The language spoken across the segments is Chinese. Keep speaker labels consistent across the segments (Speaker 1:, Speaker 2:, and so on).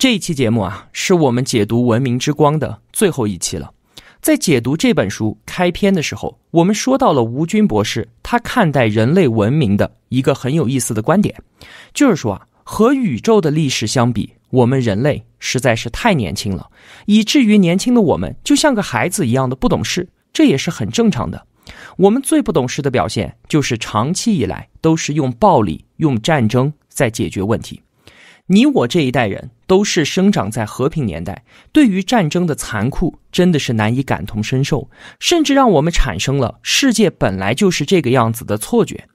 Speaker 1: 这一期节目啊，是我们解读《文明之光》的最后一期了。在解读这本书开篇的时候，我们说到了吴军博士他看待人类文明的一个很有意思的观点，就是说啊，和宇宙的历史相比，我们人类实在是太年轻了，以至于年轻的我们就像个孩子一样的不懂事，这也是很正常的。我们最不懂事的表现，就是长期以来都是用暴力、用战争在解决问题。你我这一代人都是生长在和平年代，对于战争的残酷真的是难以感同身受，甚至让我们产生了世界本来就是这个样子的错觉。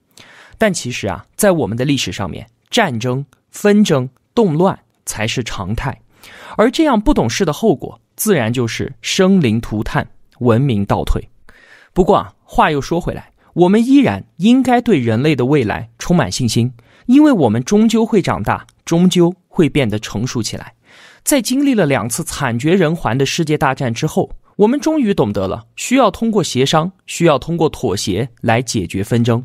Speaker 1: 但其实啊，在我们的历史上面，战争、纷争、动乱才是常态，而这样不懂事的后果，自然就是生灵涂炭、文明倒退。不过啊，话又说回来，我们依然应该对人类的未来充满信心，因为我们终究会长大。终究会变得成熟起来。在经历了两次惨绝人寰的世界大战之后，我们终于懂得了，需要通过协商，需要通过妥协来解决纷争。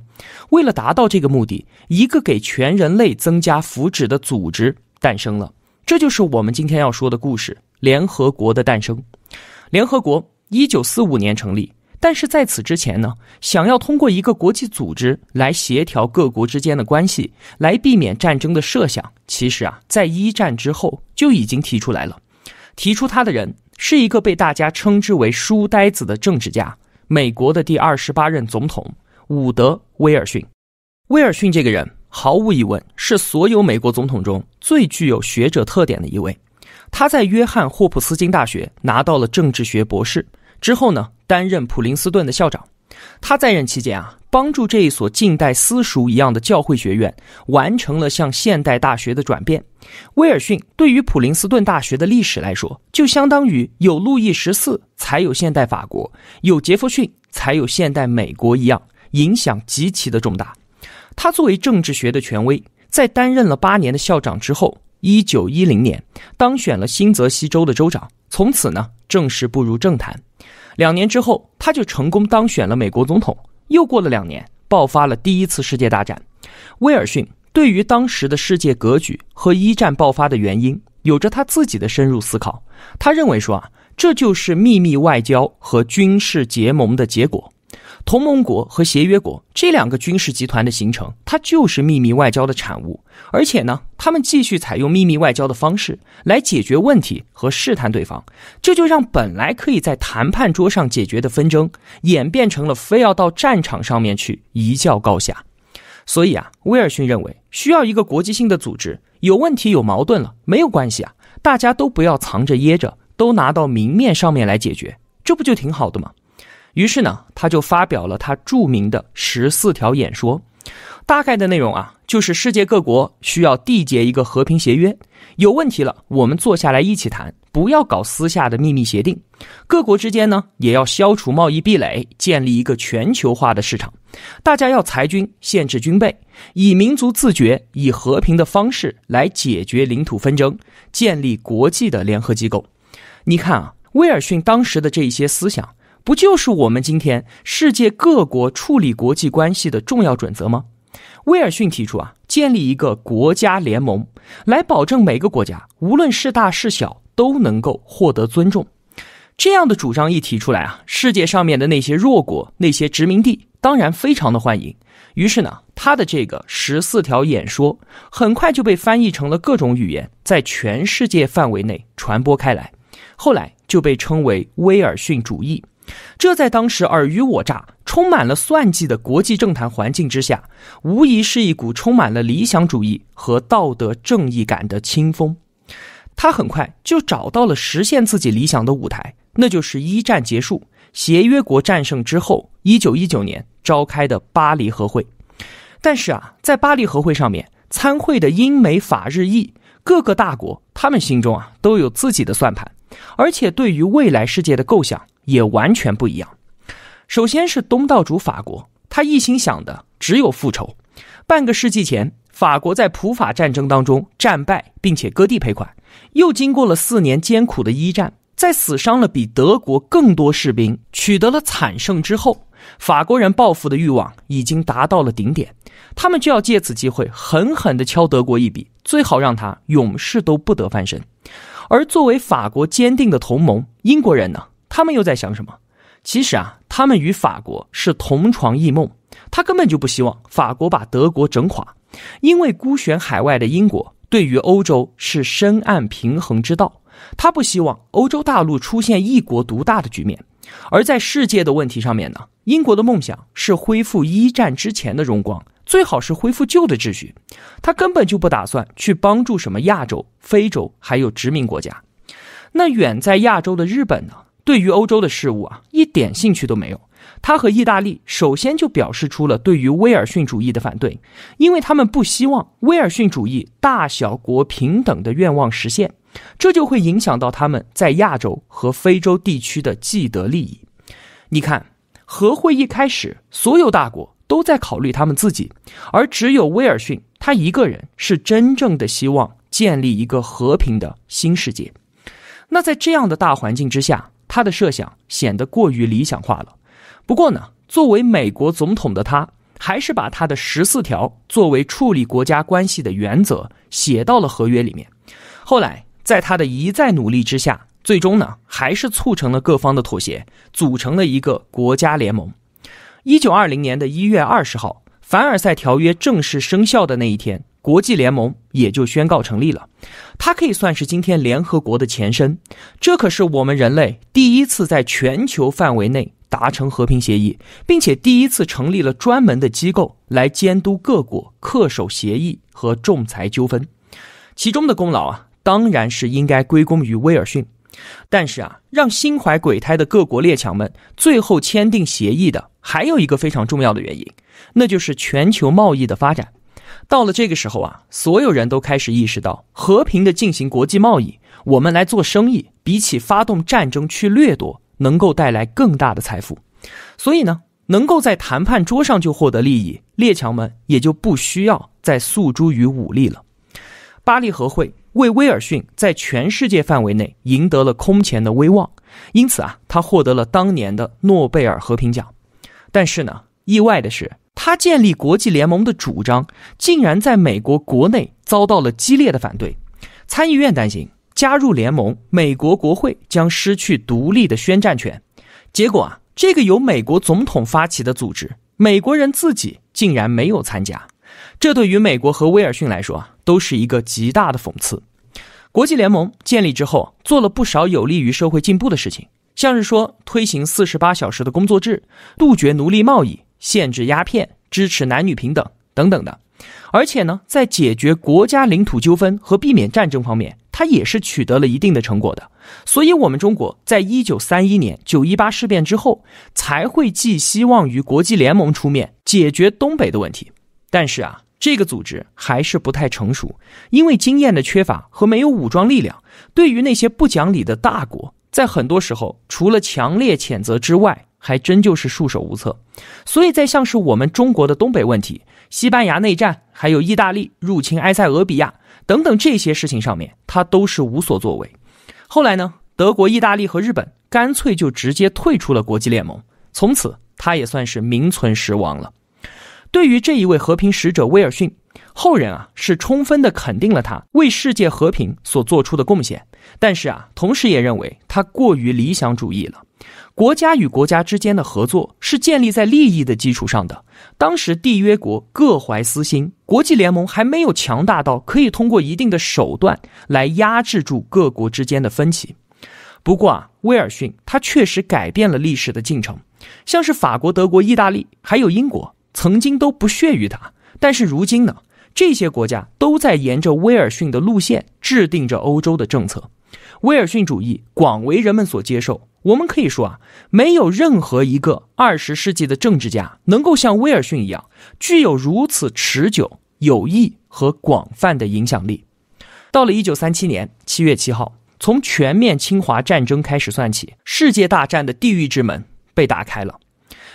Speaker 1: 为了达到这个目的，一个给全人类增加福祉的组织诞生了。这就是我们今天要说的故事——联合国的诞生。联合国一九四五年成立。但是在此之前呢，想要通过一个国际组织来协调各国之间的关系，来避免战争的设想，其实啊，在一战之后就已经提出来了。提出他的人是一个被大家称之为书呆子的政治家，美国的第二十八任总统伍德威尔逊。威尔逊这个人毫无疑问是所有美国总统中最具有学者特点的一位。他在约翰霍普斯金大学拿到了政治学博士。之后呢，担任普林斯顿的校长。他在任期间啊，帮助这一所近代私塾一样的教会学院完成了向现代大学的转变。威尔逊对于普林斯顿大学的历史来说，就相当于有路易十四才有现代法国，有杰弗逊才有现代美国一样，影响极其的重大。他作为政治学的权威，在担任了八年的校长之后，一九一零年当选了新泽西州的州长，从此呢，正式步入政坛。两年之后，他就成功当选了美国总统。又过了两年，爆发了第一次世界大战。威尔逊对于当时的世界格局和一战爆发的原因，有着他自己的深入思考。他认为说啊，这就是秘密外交和军事结盟的结果。同盟国和协约国这两个军事集团的形成，它就是秘密外交的产物。而且呢，他们继续采用秘密外交的方式来解决问题和试探对方，这就让本来可以在谈判桌上解决的纷争，演变成了非要到战场上面去一较高下。所以啊，威尔逊认为需要一个国际性的组织。有问题有矛盾了，没有关系啊，大家都不要藏着掖着，都拿到明面上面来解决，这不就挺好的吗？于是呢，他就发表了他著名的十四条演说，大概的内容啊，就是世界各国需要缔结一个和平协约，有问题了我们坐下来一起谈，不要搞私下的秘密协定。各国之间呢，也要消除贸易壁垒，建立一个全球化的市场。大家要裁军，限制军备，以民族自觉、以和平的方式来解决领土纷争，建立国际的联合机构。你看啊，威尔逊当时的这一些思想。不就是我们今天世界各国处理国际关系的重要准则吗？威尔逊提出啊，建立一个国家联盟，来保证每个国家，无论是大是小，都能够获得尊重。这样的主张一提出来啊，世界上面的那些弱国、那些殖民地，当然非常的欢迎。于是呢，他的这个十四条演说，很快就被翻译成了各种语言，在全世界范围内传播开来。后来就被称为威尔逊主义。这在当时尔虞我诈、充满了算计的国际政坛环境之下，无疑是一股充满了理想主义和道德正义感的清风。他很快就找到了实现自己理想的舞台，那就是一战结束、协约国战胜之后，一九一九年召开的巴黎和会。但是啊，在巴黎和会上面，参会的英美法日意各个大国，他们心中啊都有自己的算盘，而且对于未来世界的构想。也完全不一样。首先是东道主法国，他一心想的只有复仇。半个世纪前，法国在普法战争当中战败，并且割地赔款；又经过了四年艰苦的一战，在死伤了比德国更多士兵、取得了惨胜之后，法国人报复的欲望已经达到了顶点，他们就要借此机会狠狠的敲德国一笔，最好让他永世都不得翻身。而作为法国坚定的同盟，英国人呢？他们又在想什么？其实啊，他们与法国是同床异梦。他根本就不希望法国把德国整垮，因为孤悬海外的英国对于欧洲是深谙平衡之道。他不希望欧洲大陆出现一国独大的局面。而在世界的问题上面呢，英国的梦想是恢复一战之前的荣光，最好是恢复旧的秩序。他根本就不打算去帮助什么亚洲、非洲还有殖民国家。那远在亚洲的日本呢？对于欧洲的事物啊，一点兴趣都没有。他和意大利首先就表示出了对于威尔逊主义的反对，因为他们不希望威尔逊主义大小国平等的愿望实现，这就会影响到他们在亚洲和非洲地区的既得利益。你看，和会一开始，所有大国都在考虑他们自己，而只有威尔逊他一个人是真正的希望建立一个和平的新世界。那在这样的大环境之下。他的设想显得过于理想化了，不过呢，作为美国总统的他，还是把他的十四条作为处理国家关系的原则写到了合约里面。后来，在他的一再努力之下，最终呢，还是促成了各方的妥协，组成了一个国家联盟。一九二零年的一月二十号，凡尔赛条约正式生效的那一天。国际联盟也就宣告成立了，它可以算是今天联合国的前身。这可是我们人类第一次在全球范围内达成和平协议，并且第一次成立了专门的机构来监督各国恪守协议和仲裁纠纷。其中的功劳啊，当然是应该归功于威尔逊。但是啊，让心怀鬼胎的各国列强们最后签订协议的，还有一个非常重要的原因，那就是全球贸易的发展。到了这个时候啊，所有人都开始意识到，和平的进行国际贸易，我们来做生意，比起发动战争去掠夺，能够带来更大的财富。所以呢，能够在谈判桌上就获得利益，列强们也就不需要再诉诸于武力了。巴黎和会为威尔逊在全世界范围内赢得了空前的威望，因此啊，他获得了当年的诺贝尔和平奖。但是呢。意外的是，他建立国际联盟的主张竟然在美国国内遭到了激烈的反对。参议院担心加入联盟，美国国会将失去独立的宣战权。结果啊，这个由美国总统发起的组织，美国人自己竟然没有参加。这对于美国和威尔逊来说啊，都是一个极大的讽刺。国际联盟建立之后，做了不少有利于社会进步的事情，像是说推行四十八小时的工作制，杜绝奴隶贸易。限制鸦片，支持男女平等等等的，而且呢，在解决国家领土纠纷和避免战争方面，它也是取得了一定的成果的。所以，我们中国在一九三一年九一八事变之后，才会寄希望于国际联盟出面解决东北的问题。但是啊，这个组织还是不太成熟，因为经验的缺乏和没有武装力量，对于那些不讲理的大国，在很多时候除了强烈谴责之外，还真就是束手无策。所以在像是我们中国的东北问题、西班牙内战、还有意大利入侵埃塞俄比亚等等这些事情上面，他都是无所作为。后来呢，德国、意大利和日本干脆就直接退出了国际联盟，从此他也算是名存实亡了。对于这一位和平使者威尔逊。后人啊是充分的肯定了他为世界和平所做出的贡献，但是啊，同时也认为他过于理想主义了。国家与国家之间的合作是建立在利益的基础上的。当时缔约国各怀私心，国际联盟还没有强大到可以通过一定的手段来压制住各国之间的分歧。不过啊，威尔逊他确实改变了历史的进程，像是法国、德国、意大利还有英国，曾经都不屑于他。但是如今呢，这些国家都在沿着威尔逊的路线制定着欧洲的政策，威尔逊主义广为人们所接受。我们可以说啊，没有任何一个二十世纪的政治家能够像威尔逊一样，具有如此持久、有益和广泛的影响力。到了一九三七年七月七号，从全面侵华战争开始算起，世界大战的地狱之门被打开了。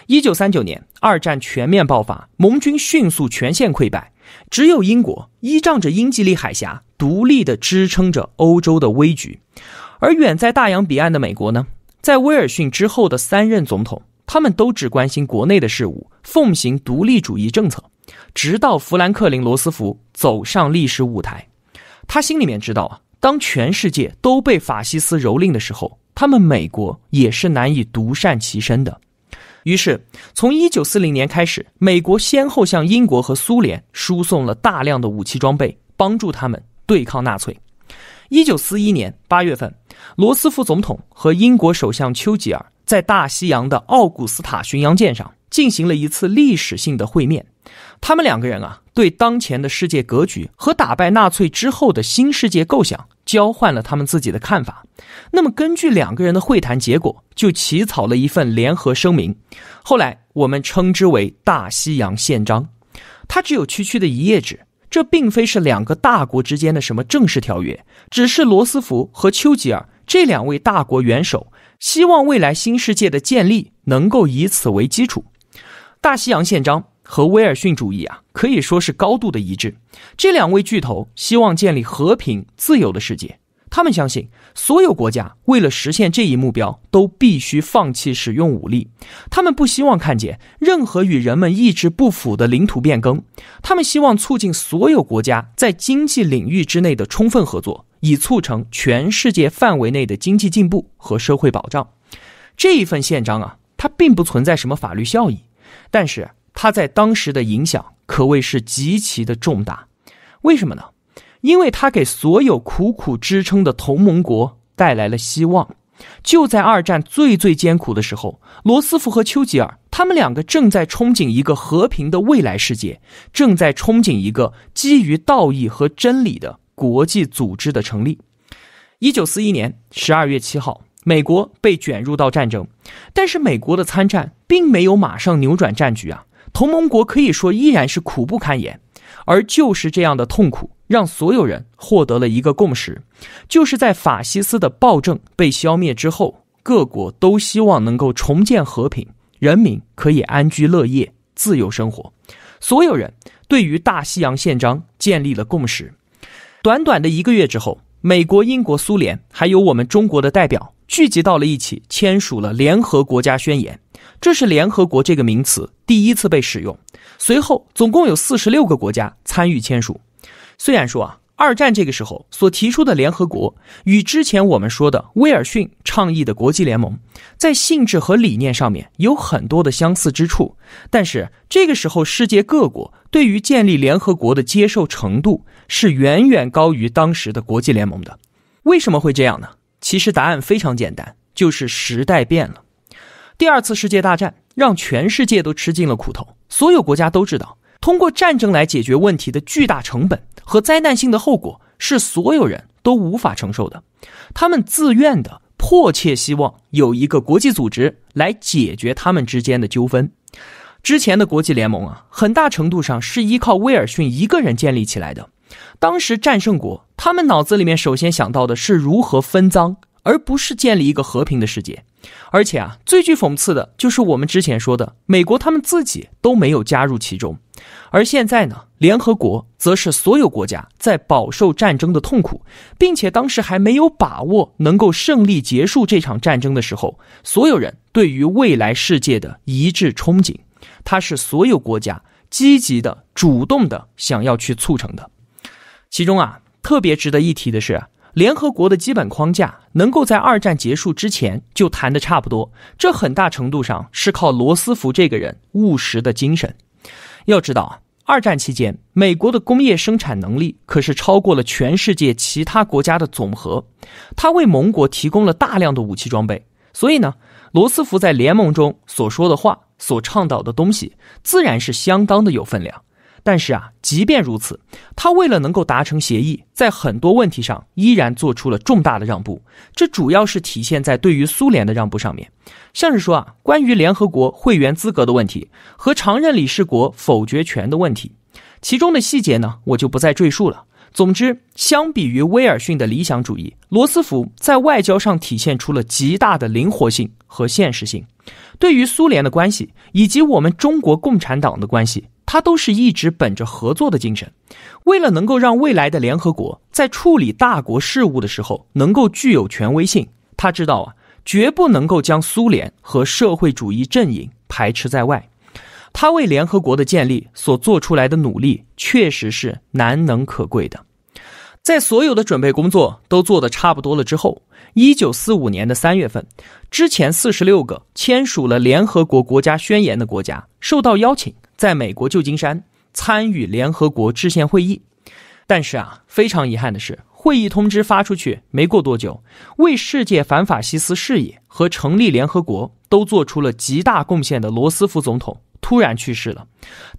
Speaker 1: 一九三九年，二战全面爆发，盟军迅速全线溃败，只有英国依仗着英吉利海峡，独立地支撑着欧洲的危局。而远在大洋彼岸的美国呢，在威尔逊之后的三任总统，他们都只关心国内的事务，奉行独立主义政策。直到富兰克林·罗斯福走上历史舞台，他心里面知道啊，当全世界都被法西斯蹂躏的时候，他们美国也是难以独善其身的。于是，从1940年开始，美国先后向英国和苏联输送了大量的武器装备，帮助他们对抗纳粹。1941年8月份，罗斯福总统和英国首相丘吉尔在大西洋的奥古斯塔巡洋舰上。进行了一次历史性的会面，他们两个人啊，对当前的世界格局和打败纳粹之后的新世界构想交换了他们自己的看法。那么，根据两个人的会谈结果，就起草了一份联合声明，后来我们称之为《大西洋宪章》。它只有区区的一页纸，这并非是两个大国之间的什么正式条约，只是罗斯福和丘吉尔这两位大国元首希望未来新世界的建立能够以此为基础。大西洋宪章和威尔逊主义啊，可以说是高度的一致。这两位巨头希望建立和平、自由的世界。他们相信，所有国家为了实现这一目标，都必须放弃使用武力。他们不希望看见任何与人们意志不符的领土变更。他们希望促进所有国家在经济领域之内的充分合作，以促成全世界范围内的经济进步和社会保障。这一份宪章啊，它并不存在什么法律效益，但是他在当时的影响可谓是极其的重大，为什么呢？因为他给所有苦苦支撑的同盟国带来了希望。就在二战最最艰苦的时候，罗斯福和丘吉尔他们两个正在憧憬一个和平的未来世界，正在憧憬一个基于道义和真理的国际组织的成立。一九四一年十二月七号。美国被卷入到战争，但是美国的参战并没有马上扭转战局啊。同盟国可以说依然是苦不堪言，而就是这样的痛苦，让所有人获得了一个共识，就是在法西斯的暴政被消灭之后，各国都希望能够重建和平，人民可以安居乐业，自由生活。所有人对于大西洋宪章建立了共识。短短的一个月之后，美国、英国、苏联还有我们中国的代表。聚集到了一起，签署了《联合国家宣言》，这是联合国这个名词第一次被使用。随后，总共有四十六个国家参与签署。虽然说啊，二战这个时候所提出的联合国与之前我们说的威尔逊倡议的国际联盟，在性质和理念上面有很多的相似之处，但是这个时候世界各国对于建立联合国的接受程度是远远高于当时的国际联盟的。为什么会这样呢？其实答案非常简单，就是时代变了。第二次世界大战让全世界都吃尽了苦头，所有国家都知道，通过战争来解决问题的巨大成本和灾难性的后果是所有人都无法承受的。他们自愿的、迫切希望有一个国际组织来解决他们之间的纠纷。之前的国际联盟啊，很大程度上是依靠威尔逊一个人建立起来的。当时战胜国，他们脑子里面首先想到的是如何分赃，而不是建立一个和平的世界。而且啊，最具讽刺的就是我们之前说的，美国他们自己都没有加入其中，而现在呢，联合国则是所有国家在饱受战争的痛苦，并且当时还没有把握能够胜利结束这场战争的时候，所有人对于未来世界的一致憧憬，它是所有国家积极的、主动的想要去促成的。其中啊，特别值得一提的是，联合国的基本框架能够在二战结束之前就谈得差不多，这很大程度上是靠罗斯福这个人务实的精神。要知道啊，二战期间，美国的工业生产能力可是超过了全世界其他国家的总和，他为盟国提供了大量的武器装备，所以呢，罗斯福在联盟中所说的话、所倡导的东西，自然是相当的有分量。但是啊，即便如此，他为了能够达成协议，在很多问题上依然做出了重大的让步。这主要是体现在对于苏联的让步上面，像是说啊，关于联合国会员资格的问题和常任理事国否决权的问题，其中的细节呢，我就不再赘述了。总之，相比于威尔逊的理想主义，罗斯福在外交上体现出了极大的灵活性和现实性，对于苏联的关系以及我们中国共产党的关系。他都是一直本着合作的精神，为了能够让未来的联合国在处理大国事务的时候能够具有权威性，他知道啊，绝不能够将苏联和社会主义阵营排斥在外。他为联合国的建立所做出来的努力，确实是难能可贵的。在所有的准备工作都做得差不多了之后，一九四五年的三月份，之前四十六个签署了联合国国家宣言的国家受到邀请，在美国旧金山参与联合国制宪会议。但是啊，非常遗憾的是，会议通知发出去没过多久，为世界反法西斯事业和成立联合国都做出了极大贡献的罗斯福总统。突然去世了，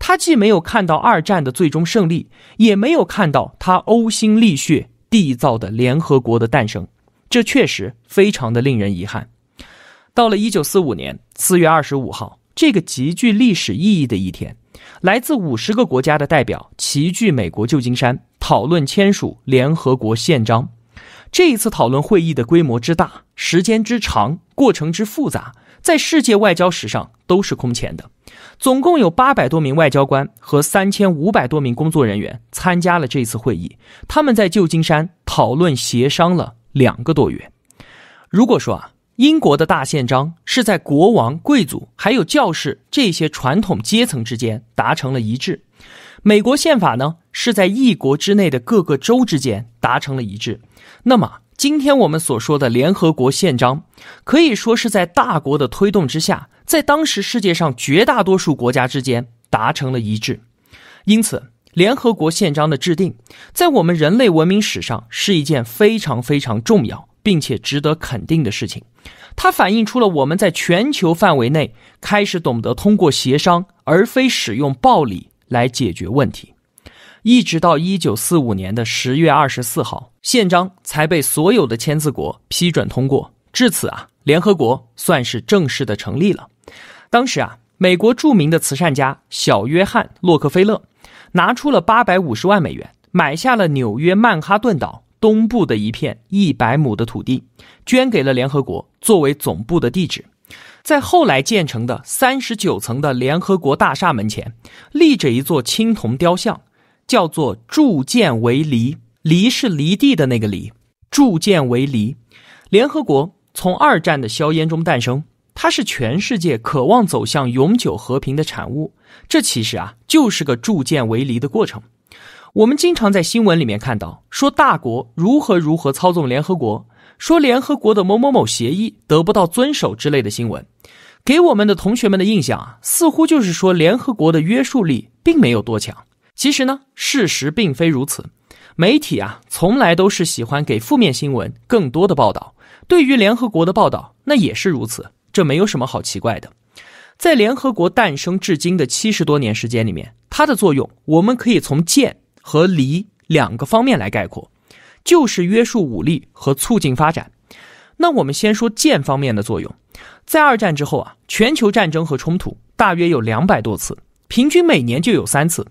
Speaker 1: 他既没有看到二战的最终胜利，也没有看到他呕心沥血缔造的联合国的诞生，这确实非常的令人遗憾。到了一九四五年四月二十五号，这个极具历史意义的一天，来自五十个国家的代表齐聚美国旧金山，讨论签署联合国宪章。这一次讨论会议的规模之大，时间之长，过程之复杂。在世界外交史上都是空前的，总共有八百多名外交官和三千五百多名工作人员参加了这次会议。他们在旧金山讨论协商了两个多月。如果说啊，英国的大宪章是在国王、贵族还有教士这些传统阶层之间达成了一致，美国宪法呢是在一国之内的各个州之间达成了一致，那么。今天我们所说的联合国宪章，可以说是在大国的推动之下，在当时世界上绝大多数国家之间达成了一致。因此，联合国宪章的制定，在我们人类文明史上是一件非常非常重要并且值得肯定的事情。它反映出了我们在全球范围内开始懂得通过协商而非使用暴力来解决问题。一直到一九四五年的十月二十四号，宪章才被所有的签字国批准通过。至此啊，联合国算是正式的成立了。当时啊，美国著名的慈善家小约翰洛克菲勒，拿出了八百五十万美元，买下了纽约曼哈顿岛东部的一片一百亩的土地，捐给了联合国作为总部的地址。在后来建成的三十九层的联合国大厦门前，立着一座青铜雕像。叫做铸剑为犁，犁是犁地的那个犁。铸剑为犁，联合国从二战的硝烟中诞生，它是全世界渴望走向永久和平的产物。这其实啊，就是个铸剑为犁的过程。我们经常在新闻里面看到说大国如何如何操纵联合国，说联合国的某某某协议得不到遵守之类的新闻，给我们的同学们的印象啊，似乎就是说联合国的约束力并没有多强。其实呢，事实并非如此。媒体啊，从来都是喜欢给负面新闻更多的报道。对于联合国的报道，那也是如此。这没有什么好奇怪的。在联合国诞生至今的七十多年时间里面，它的作用我们可以从“建”和“离”两个方面来概括，就是约束武力和促进发展。那我们先说“建”方面的作用。在二战之后啊，全球战争和冲突大约有两百多次，平均每年就有三次。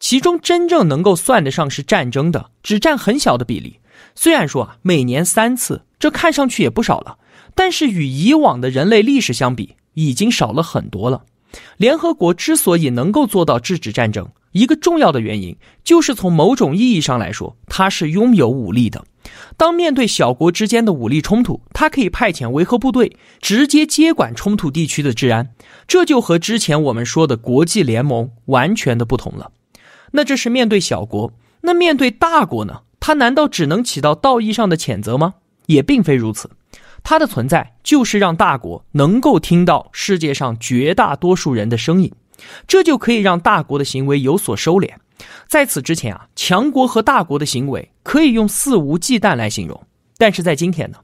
Speaker 1: 其中真正能够算得上是战争的，只占很小的比例。虽然说啊，每年三次，这看上去也不少了，但是与以往的人类历史相比，已经少了很多了。联合国之所以能够做到制止战争，一个重要的原因就是从某种意义上来说，它是拥有武力的。当面对小国之间的武力冲突，它可以派遣维和部队直接接管冲突地区的治安，这就和之前我们说的国际联盟完全的不同了。那这是面对小国，那面对大国呢？它难道只能起到道义上的谴责吗？也并非如此，它的存在就是让大国能够听到世界上绝大多数人的声音，这就可以让大国的行为有所收敛。在此之前啊，强国和大国的行为可以用肆无忌惮来形容，但是在今天呢，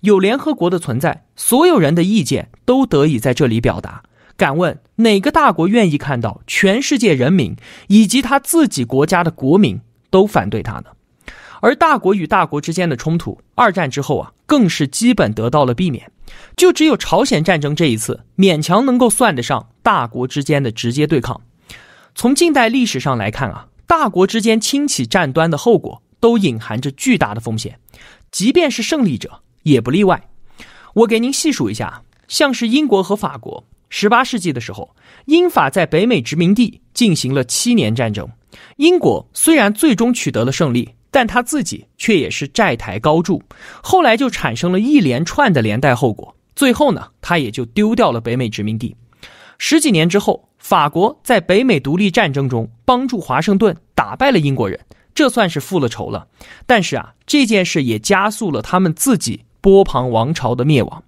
Speaker 1: 有联合国的存在，所有人的意见都得以在这里表达。敢问哪个大国愿意看到全世界人民以及他自己国家的国民都反对他呢？而大国与大国之间的冲突，二战之后啊，更是基本得到了避免。就只有朝鲜战争这一次，勉强能够算得上大国之间的直接对抗。从近代历史上来看啊，大国之间清起战端的后果，都隐含着巨大的风险，即便是胜利者也不例外。我给您细数一下，像是英国和法国。十八世纪的时候，英法在北美殖民地进行了七年战争。英国虽然最终取得了胜利，但他自己却也是债台高筑。后来就产生了一连串的连带后果，最后呢，他也就丢掉了北美殖民地。十几年之后，法国在北美独立战争中帮助华盛顿打败了英国人，这算是复了仇了。但是啊，这件事也加速了他们自己波旁王朝的灭亡。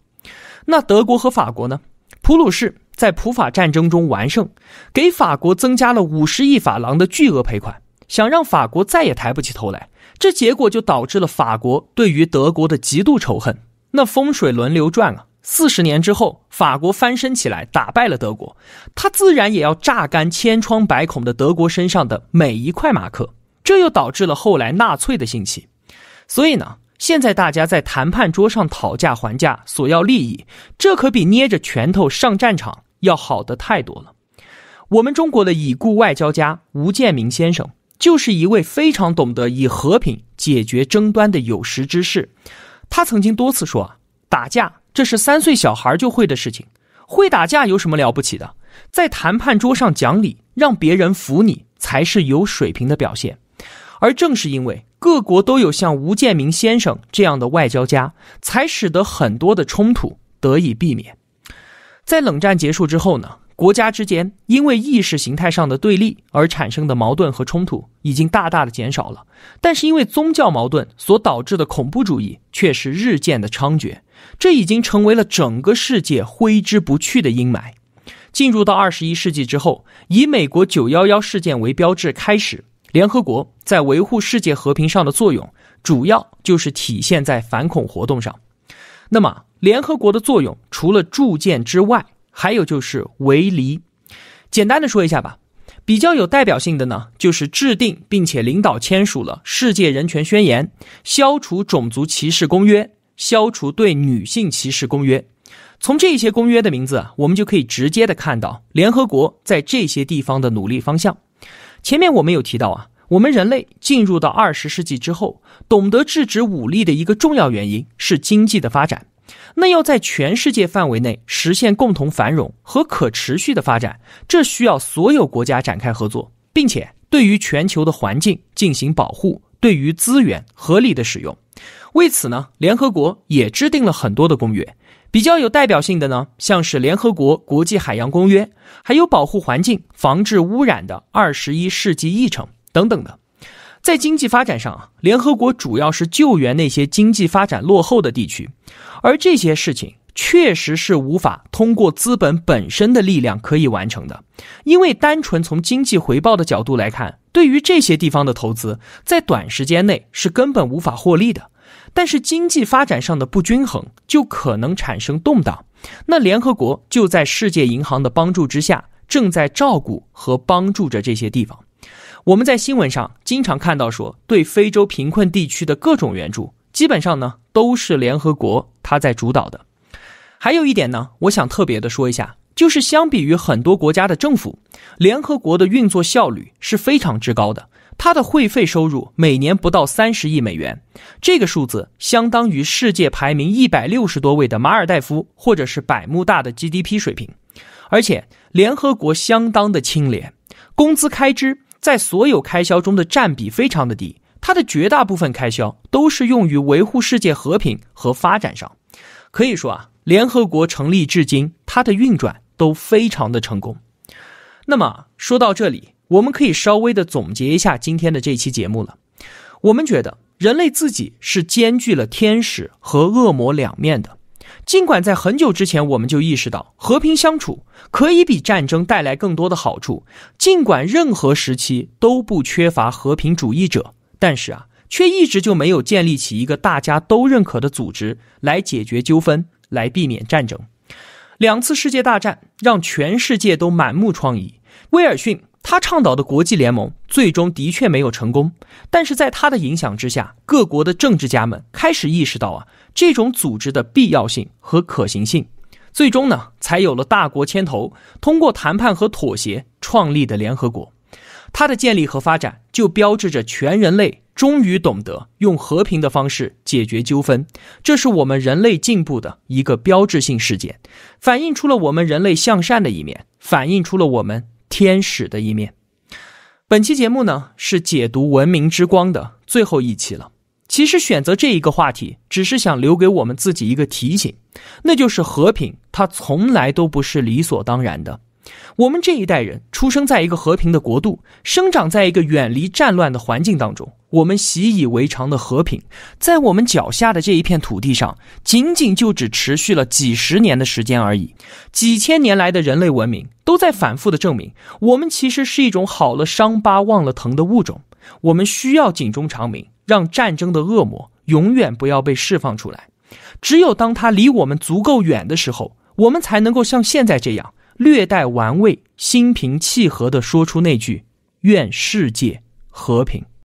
Speaker 1: 那德国和法国呢？普鲁士在普法战争中完胜，给法国增加了五十亿法郎的巨额赔款，想让法国再也抬不起头来。这结果就导致了法国对于德国的极度仇恨。那风水轮流转啊，四十年之后，法国翻身起来，打败了德国，他自然也要榨干千疮百孔的德国身上的每一块马克。这又导致了后来纳粹的兴起。所以呢？现在大家在谈判桌上讨价还价，索要利益，这可比捏着拳头上战场要好的太多了。我们中国的已故外交家吴建明先生就是一位非常懂得以和平解决争端的有识之士。他曾经多次说：“啊，打架这是三岁小孩就会的事情，会打架有什么了不起的？在谈判桌上讲理，让别人服你，才是有水平的表现。”而正是因为各国都有像吴建明先生这样的外交家，才使得很多的冲突得以避免。在冷战结束之后呢，国家之间因为意识形态上的对立而产生的矛盾和冲突已经大大的减少了。但是，因为宗教矛盾所导致的恐怖主义却是日渐的猖獗，这已经成为了整个世界挥之不去的阴霾。进入到二十一世纪之后，以美国九幺幺事件为标志开始。联合国在维护世界和平上的作用，主要就是体现在反恐活动上。那么，联合国的作用除了铸剑之外，还有就是维黎。简单的说一下吧，比较有代表性的呢，就是制定并且领导签署了《世界人权宣言》、《消除种族歧视公约》、《消除对女性歧视公约》。从这些公约的名字啊，我们就可以直接的看到联合国在这些地方的努力方向。前面我们有提到啊，我们人类进入到二十世纪之后，懂得制止武力的一个重要原因是经济的发展。那要在全世界范围内实现共同繁荣和可持续的发展，这需要所有国家展开合作，并且对于全球的环境进行保护，对于资源合理的使用。为此呢，联合国也制定了很多的公约，比较有代表性的呢，像是《联合国国际海洋公约》，还有保护环境、防治污染的《二十一世纪议程》等等的。在经济发展上，联合国主要是救援那些经济发展落后的地区，而这些事情确实是无法通过资本本身的力量可以完成的，因为单纯从经济回报的角度来看。对于这些地方的投资，在短时间内是根本无法获利的。但是经济发展上的不均衡，就可能产生动荡。那联合国就在世界银行的帮助之下，正在照顾和帮助着这些地方。我们在新闻上经常看到说，对非洲贫困地区的各种援助，基本上呢都是联合国它在主导的。还有一点呢，我想特别的说一下。就是相比于很多国家的政府，联合国的运作效率是非常之高的。它的会费收入每年不到三十亿美元，这个数字相当于世界排名一百六十多位的马尔代夫或者是百慕大的 GDP 水平。而且联合国相当的清廉，工资开支在所有开销中的占比非常的低，它的绝大部分开销都是用于维护世界和平和发展上。可以说啊，联合国成立至今，它的运转。都非常的成功。那么说到这里，我们可以稍微的总结一下今天的这期节目了。我们觉得人类自己是兼具了天使和恶魔两面的。尽管在很久之前我们就意识到和平相处可以比战争带来更多的好处，尽管任何时期都不缺乏和平主义者，但是啊，却一直就没有建立起一个大家都认可的组织来解决纠纷，来避免战争。两次世界大战让全世界都满目疮痍。威尔逊他倡导的国际联盟最终的确没有成功，但是在他的影响之下，各国的政治家们开始意识到啊这种组织的必要性和可行性，最终呢才有了大国牵头通过谈判和妥协创立的联合国。它的建立和发展，就标志着全人类终于懂得用和平的方式解决纠纷，这是我们人类进步的一个标志性事件，反映出了我们人类向善的一面，反映出了我们天使的一面。本期节目呢，是解读《文明之光》的最后一期了。其实选择这一个话题，只是想留给我们自己一个提醒，那就是和平，它从来都不是理所当然的。我们这一代人出生在一个和平的国度，生长在一个远离战乱的环境当中。我们习以为常的和平，在我们脚下的这一片土地上，仅仅就只持续了几十年的时间而已。几千年来的人类文明都在反复的证明，我们其实是一种好了伤疤忘了疼的物种。我们需要警钟长鸣，让战争的恶魔永远不要被释放出来。只有当它离我们足够远的时候，我们才能够像现在这样。略带玩味、心平气和地说出那句：“愿世界和平。”